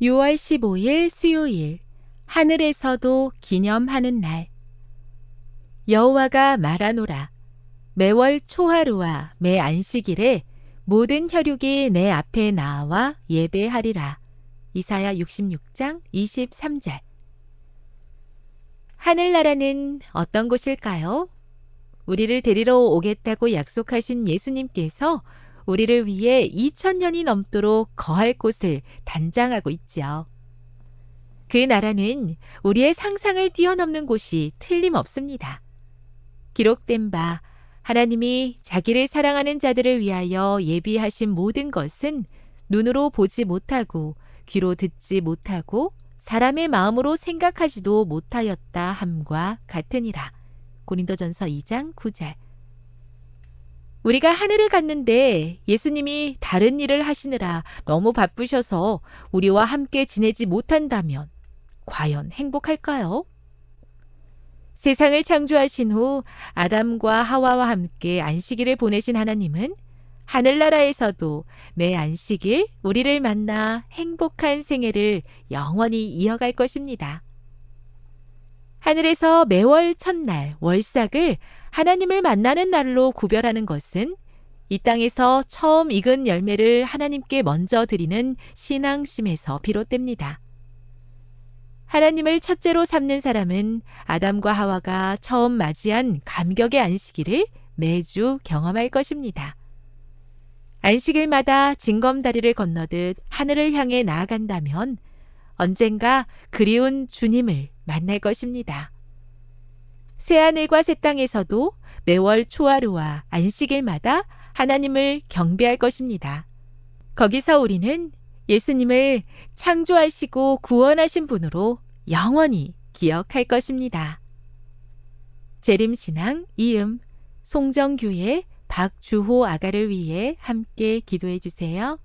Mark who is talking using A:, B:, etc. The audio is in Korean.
A: 6월 15일 수요일 하늘에서도 기념하는 날 여호와가 말하노라 매월 초하루와 매 안식일에 모든 혈육이 내 앞에 나와 예배하리라 이사야 66장 23절 하늘나라는 어떤 곳일까요? 우리를 데리러 오겠다고 약속하신 예수님께서 우리를 위해 2000년이 넘도록 거할 곳을 단장하고 있지요. 그 나라는 우리의 상상을 뛰어넘는 곳이 틀림없습니다. 기록된 바 하나님이 자기를 사랑하는 자들을 위하여 예비하신 모든 것은 눈으로 보지 못하고 귀로 듣지 못하고 사람의 마음으로 생각하지도 못하였다 함과 같으니라. 고린도전서 2장 9절. 우리가 하늘을 갔는데 예수님이 다른 일을 하시느라 너무 바쁘셔서 우리와 함께 지내지 못한다면 과연 행복할까요? 세상을 창조하신 후 아담과 하와와 함께 안식일을 보내신 하나님은 하늘나라에서도 매 안식일 우리를 만나 행복한 생애를 영원히 이어갈 것입니다. 하늘에서 매월 첫날 월삭을 하나님을 만나는 날로 구별하는 것은 이 땅에서 처음 익은 열매를 하나님께 먼저 드리는 신앙심에서 비롯됩니다. 하나님을 첫째로 삼는 사람은 아담과 하와가 처음 맞이한 감격의 안식일을 매주 경험할 것입니다. 안식일마다 징검다리를 건너듯 하늘을 향해 나아간다면 언젠가 그리운 주님을 만날 것입니다. 새하늘과 새 땅에서도 매월 초하루와 안식일마다 하나님을 경배할 것입니다. 거기서 우리는 예수님을 창조하시고 구원하신 분으로 영원히 기억할 것입니다. 재림신앙 이음 송정교회 박주호 아가를 위해 함께 기도해 주세요.